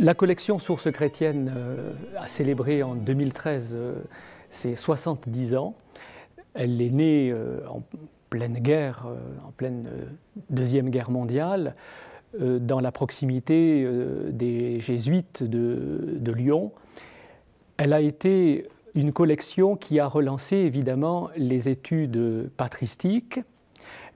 La collection Sources chrétiennes a euh, célébré en 2013 ses 70 ans. Elle est née euh, en pleine guerre, euh, en pleine Deuxième Guerre mondiale, dans la proximité des jésuites de, de Lyon. Elle a été une collection qui a relancé évidemment les études patristiques,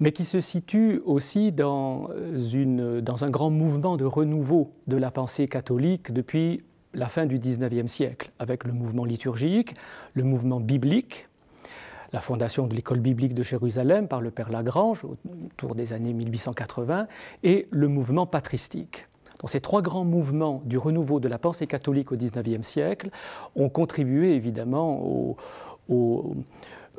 mais qui se situe aussi dans, une, dans un grand mouvement de renouveau de la pensée catholique depuis la fin du XIXe siècle, avec le mouvement liturgique, le mouvement biblique, la fondation de l'école biblique de Jérusalem par le père Lagrange autour des années 1880, et le mouvement patristique. ces trois grands mouvements du renouveau de la pensée catholique au XIXe siècle ont contribué évidemment au, au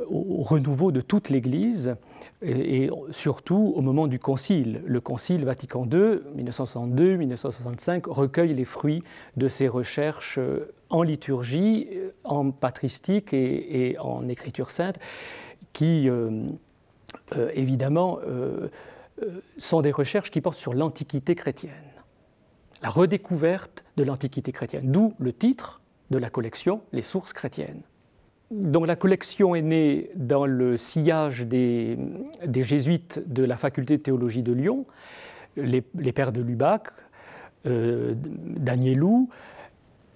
au renouveau de toute l'Église et, surtout au moment du Concile. Le Concile Vatican II, 1962-1965, recueille les fruits de ses recherches euh, en liturgie, euh, en patristique et, en écriture sainte, qui euh, évidemment sont des recherches qui portent sur l'Antiquité chrétienne, la redécouverte de l'Antiquité chrétienne, d'où le titre de la collection Les sources chrétiennes donc la collection est née dans le sillage des, jésuites de la faculté de théologie de Lyon, les, pères de Lubac, euh, Daniel, Danielou.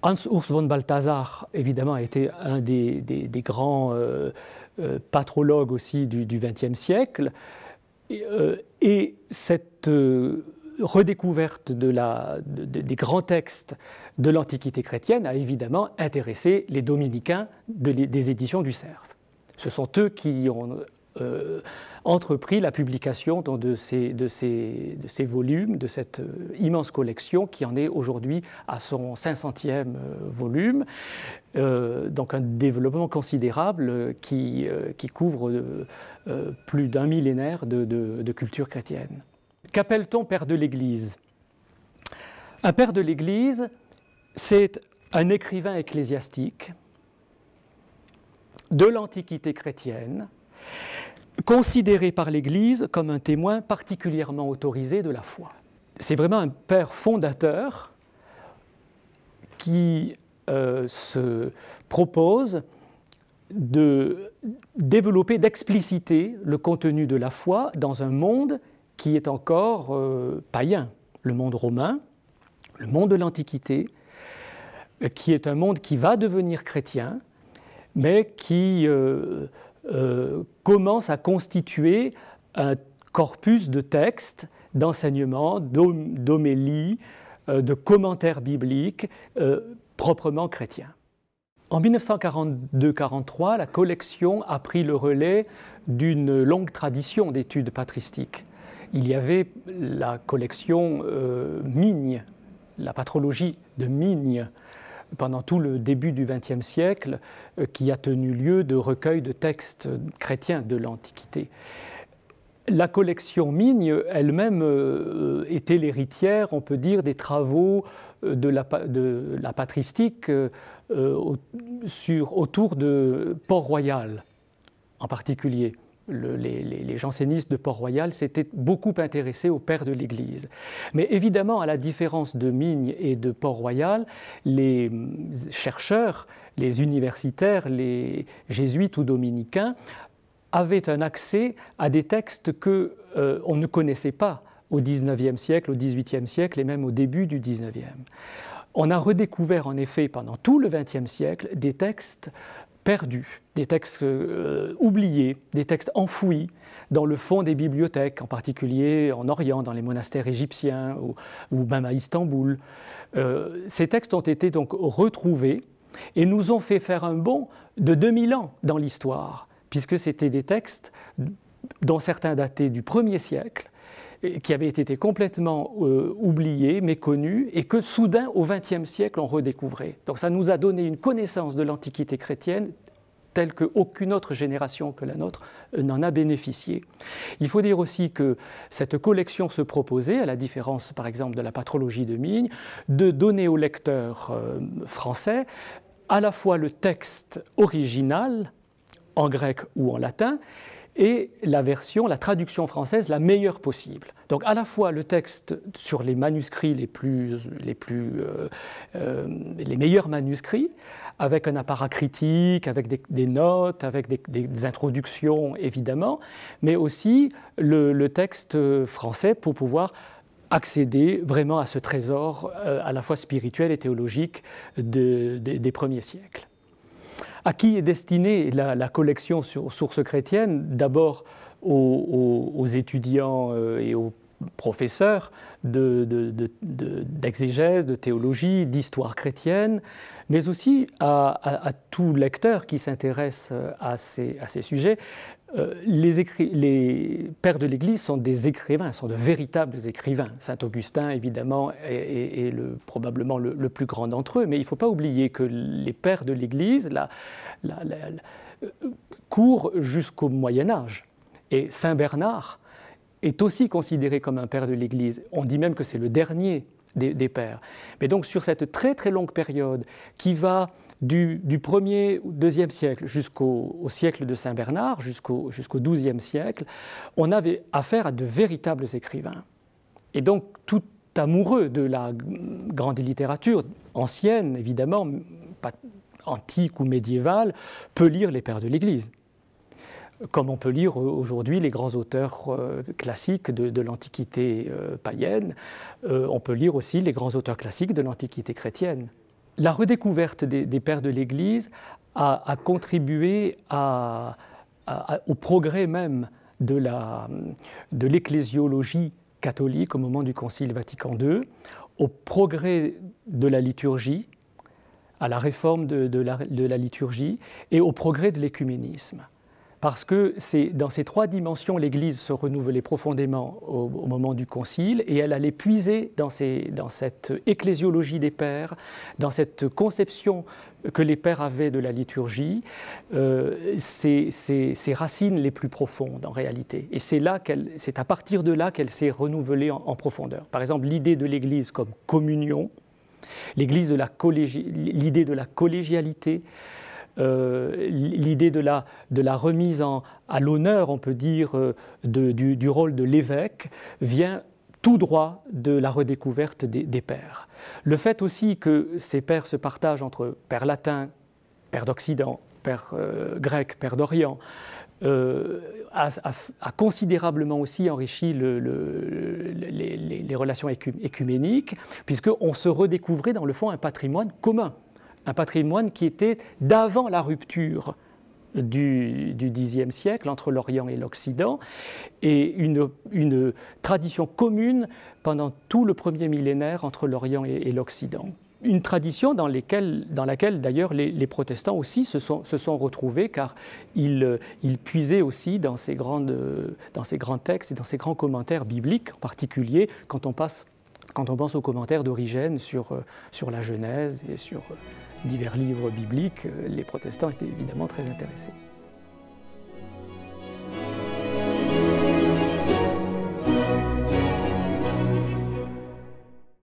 Hans Urs von Balthasar, évidemment, a été un des, grands euh, euh, patrologues aussi du XXe siècle. et cette redécouverte des grands textes de l'Antiquité chrétienne a évidemment intéressé les dominicains des éditions du Cerf. Ce sont eux qui ont euh, entrepris la publication de ces, volumes, de cette euh, immense collection qui en est aujourd'hui à son 500e euh, volume. donc un développement considérable qui, couvre plus d'un millénaire de, de culture chrétienne. Qu'appelle-t-on Père de l'Église Un Père de l'Église, c'est un écrivain ecclésiastique de l'Antiquité chrétienne, considéré par l'Église comme un témoin particulièrement autorisé de la foi. C'est vraiment un père fondateur qui euh, se propose de développer, d'expliciter le contenu de la foi dans un monde qui est encore euh, païen, le monde romain, le monde de l'Antiquité, euh, qui est un monde qui va devenir chrétien, mais qui euh, commence à constituer un corpus de textes, d'enseignements, d'homélies, de commentaires bibliques proprement chrétiens. En 1942-43, la collection a pris le relais d'une longue tradition d'études patristiques il y avait la collection euh, Migne, la patrologie de Migne, pendant tout le début du XXe siècle, euh, qui a tenu lieu de recueil de textes chrétiens de l'Antiquité. La collection Migne elle-même euh, était l'héritière, on peut dire, des travaux de la, patristique autour de Port-Royal en particulier les, jansénistes de Port-Royal s'étaient beaucoup intéressés au père de l'Église. Mais évidemment, à la différence de Migne et de Port-Royal, les mm, chercheurs, les universitaires, les jésuites ou dominicains avaient un accès à des textes que euh, ne connaissait pas au XIXe siècle, au XVIIIe siècle et même au début du XIXe. On a redécouvert en effet pendant tout le XXe siècle des textes perdus, des textes euh, oubliés, des textes enfouis dans le fond des bibliothèques, en particulier en Orient, dans les monastères égyptiens ou, même à Istanbul. Euh, ces textes ont été donc retrouvés et nous ont fait faire un bond de 2000 ans dans l'histoire, puisque c'était des textes dont certains dataient du 1er siècle, qui avait été complètement euh, oublié, méconnu, et que soudain, au XXe siècle, on redécouvrait. Donc ça nous a donné une connaissance de l'Antiquité chrétienne telle qu'aucune autre génération que la nôtre euh, n'en a bénéficié. Il faut dire aussi que cette collection se proposait, à la différence par exemple de la patrologie de Migne, de donner aux lecteurs euh, français à la fois le texte original, en grec ou en latin, et la version, la traduction française la meilleure possible. Donc à la fois le texte sur les manuscrits les plus, les plus, euh, euh, les meilleurs manuscrits, avec un apparat critique, avec des, notes, avec des, introductions évidemment, mais aussi le, texte français pour pouvoir accéder vraiment à ce trésor euh, à la fois spirituel et théologique des premiers siècles. À qui est destinée la, collection sur sources chrétiennes D'abord aux, étudiants euh, et aux professeurs d'exégèse, de, théologie, d'histoire chrétienne, mais aussi à, tout lecteur qui s'intéresse euh, à ces sujets. Euh, les, pères de l'Église sont des écrivains, sont de véritables écrivains. Saint Augustin, évidemment, est, probablement le, plus grand d'entre eux, mais il ne faut pas oublier que les pères de l'Église euh, courent jusqu'au Moyen Âge. Et Saint Bernard est aussi considéré comme un père de l'Église. On dit même que c'est le dernier des, pères. Mais donc sur cette très très longue période qui va du, du 1er ou 2e siècle jusqu'au siècle de Saint Bernard, jusqu'au 12e siècle, on avait affaire à de véritables écrivains. Et donc tout amoureux de la grande littérature, ancienne évidemment, pas antique ou médiévale, peut lire les pères de l'Église comme on peut lire aujourd'hui les grands auteurs euh, classiques de l'Antiquité euh, païenne, euh, on peut lire aussi les grands auteurs classiques de l'Antiquité chrétienne la redécouverte des, pères de l'Église a, contribué au progrès même de l'ecclésiologie catholique au moment du Concile Vatican II, au progrès de la liturgie, à la réforme de, la, de la liturgie et au progrès de l'écuménisme parce que c'est dans ces trois dimensions, l'Église se renouvelait profondément au, moment du Concile, et elle allait puiser dans, dans cette ecclésiologie des pères, dans cette conception que les pères avaient de la liturgie, euh, ses, racines les plus profondes en réalité. Et c'est là qu'elle, c'est à partir de là qu'elle s'est renouvelée en, profondeur. Par exemple, l'idée de l'Église comme communion, l'Église de la l'idée de la collégialité, euh, l'idée de la, remise à l'honneur, on peut dire, euh, du, rôle de l'évêque vient tout droit de la redécouverte des, pères. Le fait aussi que ces pères se partagent entre pères latin, pères d'Occident, pères euh, grec, grecs, pères d'Orient, a, considérablement aussi enrichi les, les, relations écuméniques, puisqu'on se redécouvrait dans le fond un patrimoine commun un patrimoine qui était d'avant la rupture du, Xe siècle entre l'Orient et l'Occident, et une, tradition commune pendant tout le premier millénaire entre l'Orient et, l'Occident. Une tradition dans, dans laquelle d'ailleurs les, protestants aussi se sont, se sont retrouvés, car ils, ils, puisaient aussi dans ces, grandes, dans ces grands textes et dans ces grands commentaires bibliques, en particulier quand on passe quand on pense aux commentaires d'Origène sur, euh, sur la Genèse et sur euh, divers livres bibliques, euh, les protestants étaient évidemment très intéressés.